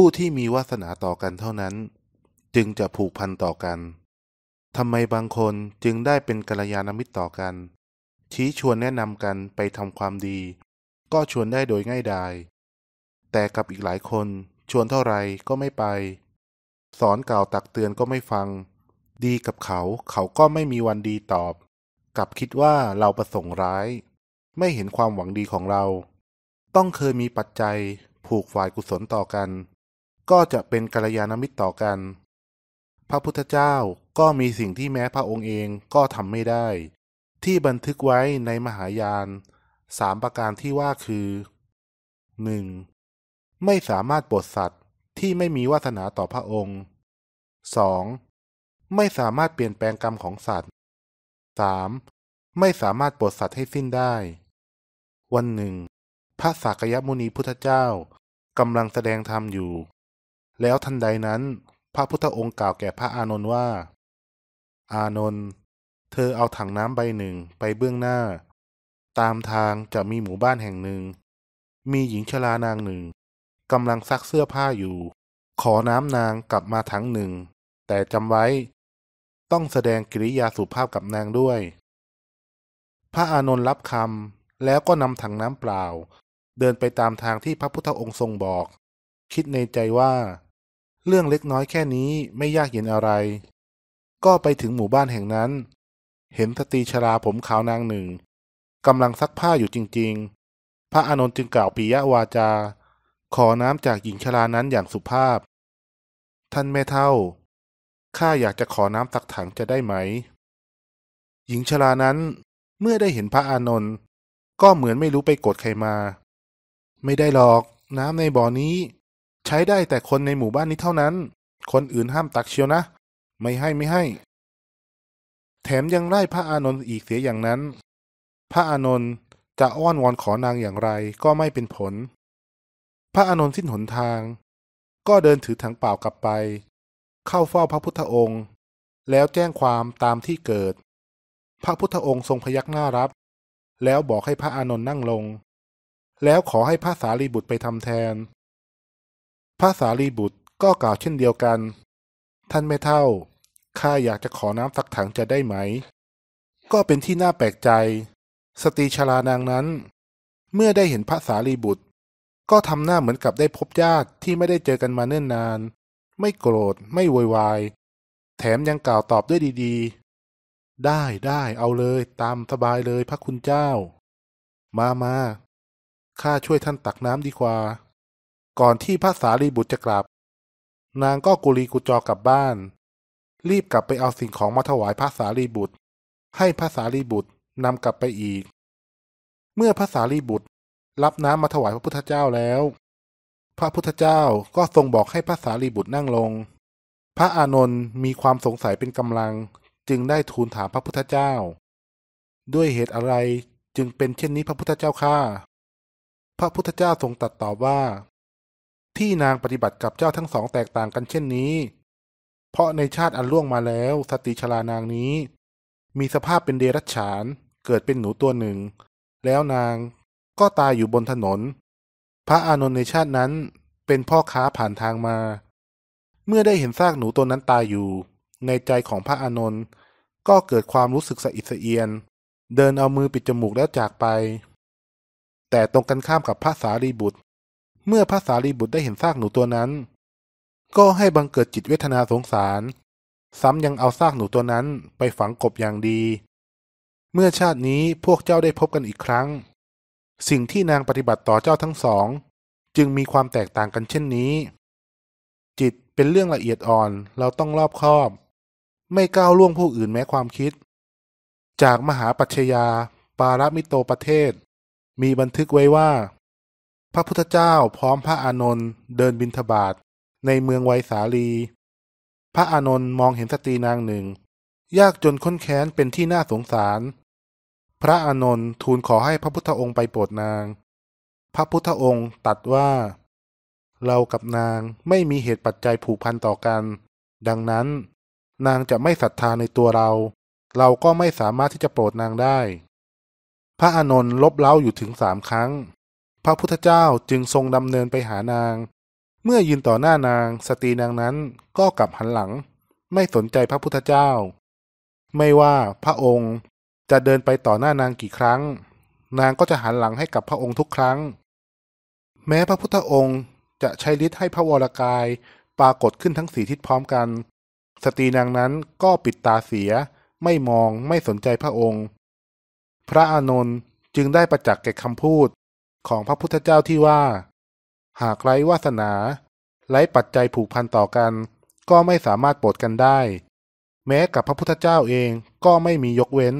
ผู้ที่มีวาสนาต่อกันเท่านั้น จึงจะผูกพันต่อกันทำไมบางคนจึงได้เป็นกัลยาณมิตรต่อกัน ชี้ชวนแนะนำกันไปทำความดี ก็ชวนได้โดยง่ายดายแต่กับอีกหลายคนชวนเท่าไรก็ไม่ไป สอนกล่าวตักเตือนก็ไม่ฟัง ดีกับเขาเขาก็ไม่มีวันดีตอบ กับคิดว่าเราประสงค์ร้าย ไม่เห็นความหวังดีของเรา ต้องเคยมีปัจจัย ผูกฝ่ายกุศลต่อกันก็จะเป็นกัลยาณมิตรต่อกัน พระพุทธเจ้าก็มีสิ่งที่แม้พระองค์เองก็ทำไม่ได้ ที่บันทึกไว้ในมหายานสามประการที่ว่าคือ 1. ไม่สามารถปลดสัตว์ที่ไม่มีวาสนาต่อพระองค์ 2. ไม่สามารถเปลี่ยนแปลงกรรมของสัตว์ 3. ไม่สามารถปลดสัตว์ให้สิ้นได้ วันหนึ่งพระสักยมุนีพุทธเจ้ากำลังแสดงธรรมอยู่แล้วทันใดนั้น พระพุทธองค์กล่าวแก่พระอานนท์ว่า อานนท์ เธอเอาถังน้ำใบหนึ่งไปเบื้องหน้า ตามทางจะมีหมู่บ้านแห่งหนึ่ง มีหญิงชรานางหนึ่งกำลังซักเสื้อผ้าอยู่ ขอน้ำนางกลับมาถังหนึ่ง แต่จำไว้ต้องแสดงกิริยาสุภาพกับนางด้วย พระอานนท์รับคำแล้วก็นำถังน้ำเปล่า เดินไปตามทางที่พระพุทธองค์ทรงบอก คิดในใจว่าเรื่องเล็กน้อยแค่นี้ไม่ยากเย็นอะไร ก็ไปถึงหมู่บ้านแห่งนั้น เห็นสตรีชราผมขาวนางหนึ่งกำลังซักผ้าอยู่จริง ๆ พระอานนท์จึงกล่าวปิยวาจา ขอน้ำจากหญิงชรานั้นอย่างสุภาพท่านแม่เท่าข้าอยากจะขอน้ำตักถังจะได้ไหม หญิงชรานั้นเมื่อได้เห็นพระอานนท์ก็เหมือนไม่รู้ไปโกรธใครมา ไม่ได้หรอกน้ำในบ่อนี้ช้ได้แต่คนในหมู่บ้านนี้เท่านั้น คนอื่นห้ามตักเชียวนะ ไม่ให้ไม่ให้ แถมยังไล่พระอานนท์อีกเสียอย่างนั้น พระอานนท์จะอ้อนวอนขอนางอย่างไรก็ไม่เป็นผล พระอานนท์สิ้นหนทาง ก็เดินถือถังเปล่ากลับไป เข้าเฝ้าพระพุทธองค์ แล้วแจ้งความตามที่เกิด พระพุทธองค์ทรงพยักหน้ารับ แล้วบอกให้พระอานนท์นั่งลง แล้วขอให้พระสารีบุตรไปทำแทนพระสารีบุตรก็กล่าวเช่นเดียวกัน ท่านไม่เท่าข้าอยากจะขอน้ำสักถังจะได้ไหม ก็เป็นที่น่าแปลกใจ สตรีชรานางนั้น เมื่อได้เห็นพระสารีบุตร ก็ทำหน้าเหมือนกับได้พบญาติที่ไม่ได้เจอกันมาเนิ่นนาน ไม่โกรธไม่โวยวาย แถมยังกล่าวตอบด้วยดีๆ ได้ได้เอาเลยตามสบายเลยพระคุณเจ้า มามาข้าช่วยท่านตักน้ำดีกว่าก่อนที่พระสารีบุตรจะกลับ นางก็กุลีกุจอกลับบ้าน รีบกลับไปเอาสิ่งของมาถวายพระสารีบุตร ให้พระสารีบุตรนำกลับไปอีก เมื่อพระสารีบุตรรับน้ำมาถวายพระพุทธเจ้าแล้ว พระพุทธเจ้าก็ทรงบอกให้พระสารีบุตรนั่งลง พระอานนท์มีความสงสัยเป็นกำลังจึงได้ทูลถามพระพุทธเจ้า ด้วยเหตุอะไรจึงเป็นเช่นนี้พระพุทธเจ้าข้าพระพุทธเจ้าทรงตัดตอบว่าที่นางปฏิบัติกับเจ้าทั้งสองแตกต่างกันเช่นนี้ เพราะในชาติอันล่วงมาแล้ว สติชลานางนี้ มีสภาพเป็นเดรัจฉานเกิดเป็นหนูตัวหนึ่ง แล้วนางก็ตายอยู่บนถนน พระอานนท์ในชาตินั้นเป็นพ่อค้าผ่านทางมา เมื่อได้เห็นซากหนูตัวนั้นตายอยู่ ในใจของพระอานนท์ก็เกิดความรู้สึกสะอิดสะเอียน เดินเอามือปิดจมูกแล้วจากไป แต่ตรงกันข้ามกับพระสารีบุตรเมื่อพระสารีบุตรได้เห็นซากหนูตัวนั้น ก็ให้บังเกิดจิตเวทนาสงสาร ซ้ำยังเอาซากหนูตัวนั้นไปฝังกบอย่างดี เมื่อชาตินี้พวกเจ้าได้พบกันอีกครั้ง สิ่งที่นางปฏิบัติต่อเจ้าทั้งสอง จึงมีความแตกต่างกันเช่นนี้ จิตเป็นเรื่องละเอียดอ่อนเราต้องรอบคอบ ไม่ก้าวล่วงผู้อื่นแม้ความคิด จากมหาปัชยาปารามิโตประเทศ มีบันทึกไว้ว่าพระพุทธเจ้าพร้อมพระอานนท์ เดินบินทบาทในเมืองไวสาลี พระอานนท์มองเห็นสตรีนางหนึ่ง ยากจนค้นแค้นเป็นที่น่าสงสาร พระอานนท์ทูลขอให้พระพุทธองค์ไปโปรดนาง พระพุทธองค์ตัดว่าเรากับนางไม่มีเหตุปัจจัยผูกพันต่อกัน ดังนั้น นางจะไม่ศรัทธาในตัวเรา เราก็ไม่สามารถที่จะโปรดนางได้ พระอานนท์ลบเล้าอยู่ถึงสามครั้งพระพุทธเจ้าจึงทรงดำเนินไปหานาง เมื่อยืนต่อหน้านางสตรีนางนั้นก็กลับหันหลัง ไม่สนใจพระพุทธเจ้า ไม่ว่าพระองค์จะเดินไปต่อหน้านางกี่ครั้ง นางก็จะหันหลังให้กับพระองค์ทุกครั้ง แม้พระพุทธองค์จะใช้ฤทธิ์ให้พระวรกายปรากฏขึ้นทั้งสีทิศพร้อมกัน สตรีนางนั้นก็ปิดตาเสีย ไม่มองไม่สนใจพระองค์ พระอานนท์จึงได้ประจักษ์แก่คำพูดของพระพุทธเจ้าที่ว่า หากไร้วาสนาไร้ปัจจัยผูกพันต่อกัน ก็ไม่สามารถโปรดกันได้ แม้กับพระพุทธเจ้าเองก็ไม่มียกเว้น